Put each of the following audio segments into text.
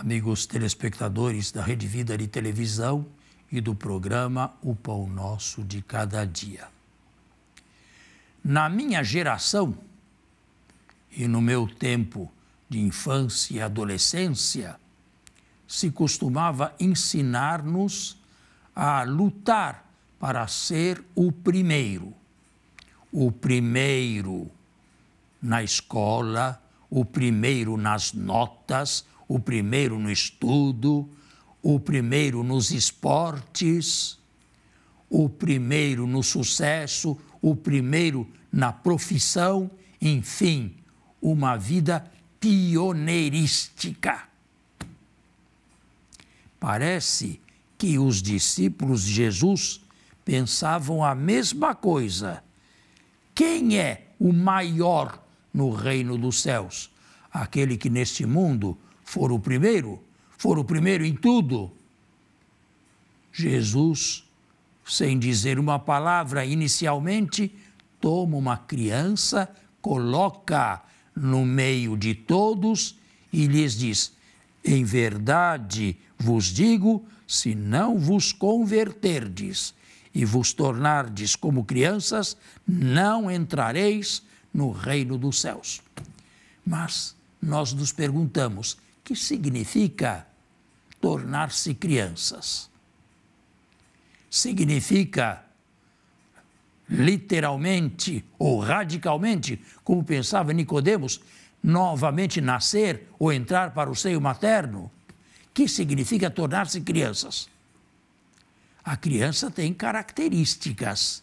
amigos telespectadores da Rede Vida de Televisão e do programa O Pão Nosso de Cada Dia. Na minha geração e no meu tempo de infância e adolescência, se costumava ensinar-nos a lutar para ser o primeiro. O primeiro na escola, o primeiro nas notas, o primeiro no estudo, o primeiro nos esportes, o primeiro no sucesso, o primeiro na profissão, enfim, uma vida pioneirística. Parece que os discípulos de Jesus pensavam a mesma coisa. Quem é o maior no reino dos céus? Aquele que neste mundo foram o primeiro, foram o primeiro em tudo. Jesus, sem dizer uma palavra inicialmente, toma uma criança, coloca no meio de todos e lhes diz: Em verdade vos digo, se não vos converterdes e vos tornardes como crianças, não entrareis no reino dos céus. Mas nós nos perguntamos: que significa tornar-se crianças. Significa, literalmente ou radicalmente, como pensava Nicodemos, novamente nascer ou entrar para o seio materno, que significa tornar-se crianças. A criança tem características.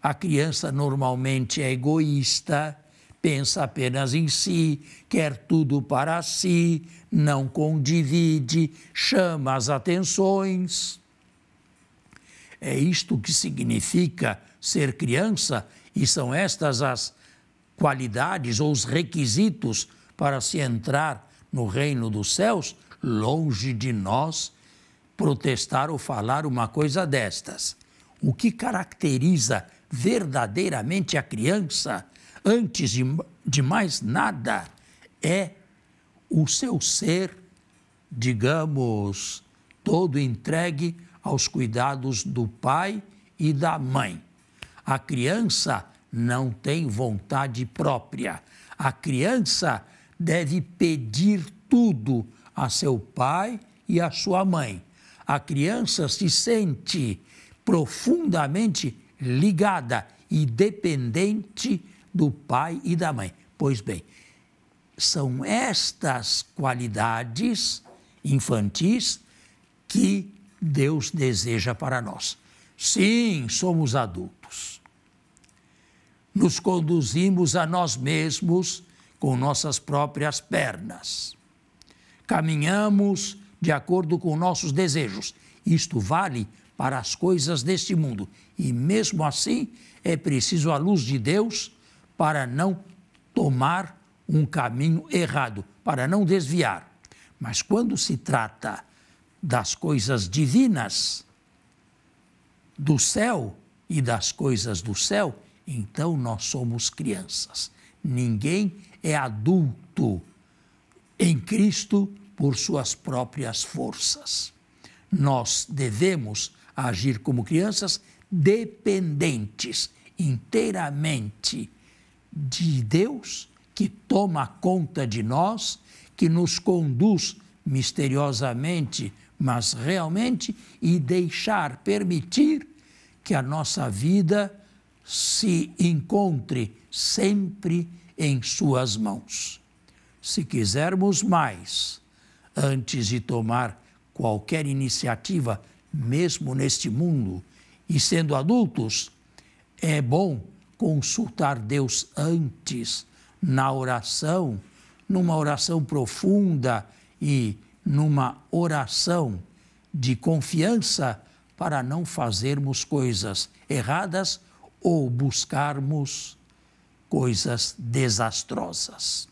A criança normalmente é egoísta, pensa apenas em si, quer tudo para si, não condivide, chama as atenções. É isto que significa ser criança e são estas as qualidades ou os requisitos para se entrar no reino dos céus, longe de nós protestar ou falar uma coisa destas. O que caracteriza verdadeiramente a criança Antes de, de mais nada, é o seu ser, digamos, todo entregue aos cuidados do pai e da mãe. A criança não tem vontade própria. A criança deve pedir tudo a seu pai e à sua mãe. A criança se sente profundamente ligada e dependente do pai e da mãe. Pois bem, são estas qualidades infantis que Deus deseja para nós. Sim, somos adultos. Nos conduzimos a nós mesmos com nossas próprias pernas. Caminhamos de acordo com nossos desejos. Isto vale para as coisas deste mundo. E mesmo assim, é preciso a luz de Deus para não tomar um caminho errado, para não desviar. Mas quando se trata das coisas divinas, do céu e das coisas do céu, então nós somos crianças. Ninguém é adulto em Cristo por suas próprias forças. Nós devemos agir como crianças dependentes inteiramente de Deus que toma conta de nós, que nos conduz misteriosamente, mas realmente, e deixar, permitir que a nossa vida se encontre sempre em Suas mãos. Se quisermos mais, antes de tomar qualquer iniciativa, mesmo neste mundo, e sendo adultos, é bom consultar Deus antes na oração, numa oração profunda e numa oração de confiança para não fazermos coisas erradas ou buscarmos coisas desastrosas.